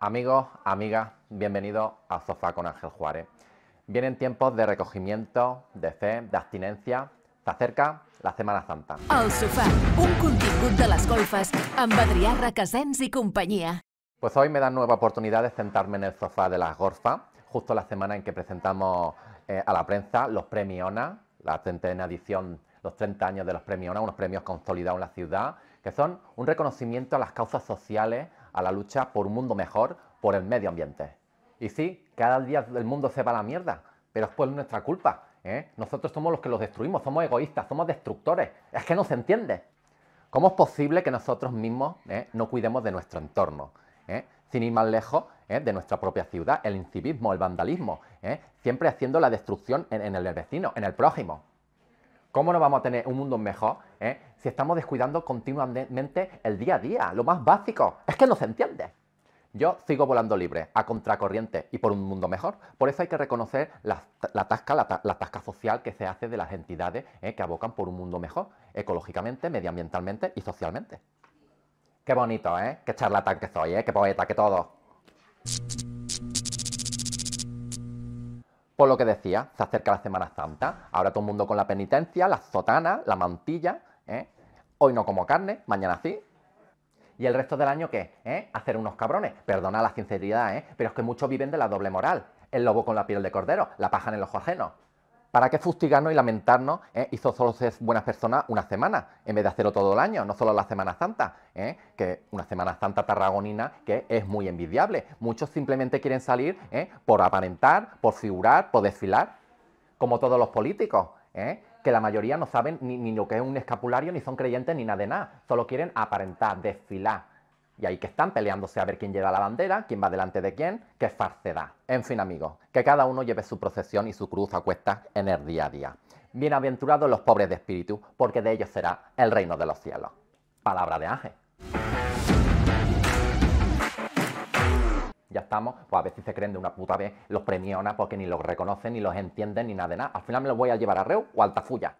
Amigos, amigas, bienvenidos a Sofá con Ángel Juárez. Vienen tiempos de recogimiento, de fe, de abstinencia. Se acerca la Semana Santa. Al sofá, un contingut de las golfas, amb Adrià y compañía. Pues hoy me da nueva oportunidad de sentarme en el sofá de las golfas, justo la semana en que presentamos eh, a la prensa los premios ONA, la centena edición, los 30 años de los premios ONA, unos premios consolidados en la ciudad, que son un reconocimiento a las causas sociales, a la lucha por un mundo mejor, por el medio ambiente. Y sí, cada día el mundo se va a la mierda, pero es por nuestra culpa. ¿eh? Nosotros somos los que los destruimos, somos egoístas, somos destructores. Es que no se entiende. ¿Cómo es posible que nosotros mismos ¿eh? no cuidemos de nuestro entorno? ¿eh? Sin ir más lejos, de nuestra propia ciudad, el incivismo, el vandalismo, siempre haciendo la destrucción en el vecino, en el prójimo. ¿Cómo no vamos a tener un mundo mejor eh? si estamos descuidando continuamente el día a día, lo más básico? Es que no se entiende. Yo sigo volando libre, a contracorriente y por un mundo mejor. Por eso hay que reconocer la, tasca, la, social que se hace de las entidades eh, que abocan por un mundo mejor, ecológicamente, medioambientalmente y socialmente. Qué bonito, ¿eh? Qué charlatán que soy, ¿eh? Qué poeta, que todo. Por lo que decía, se acerca la Semana Santa, ahora todo el mundo con la penitencia, las sotanas, la mantilla, ¿eh? hoy no como carne, mañana sí. ¿Y el resto del año qué? ¿Eh? Hacer unos cabrones. Perdona la sinceridad, ¿eh? pero es que muchos viven de la doble moral. El lobo con la piel de cordero, la paja en el ojo ajeno. ¿Para qué fustigarnos y lamentarnos? Eh? Hizo solo ser buenas personas una semana, en vez de hacerlo todo el año, no solo la Semana Santa, eh? que una Semana Santa tarragonina que es muy envidiable. Muchos simplemente quieren salir eh, por aparentar, por figurar, por desfilar, como todos los políticos, eh? que la mayoría no saben ni lo que es un escapulario, ni son creyentes, ni nada de nada. Solo quieren aparentar, desfilar. Y ahí que están peleándose a ver quién lleva la bandera, quién va delante de quién, qué da En fin, amigos, que cada uno lleve su procesión y su cruz a cuestas en el día a día. Bienaventurados los pobres de espíritu, porque de ellos será el reino de los cielos. Palabra de ángel. Ya estamos, pues a veces se creen de una puta vez, los premiona porque ni los reconocen, ni los entienden, ni nada de nada. Al final me los voy a llevar a Reu o a Altafulla.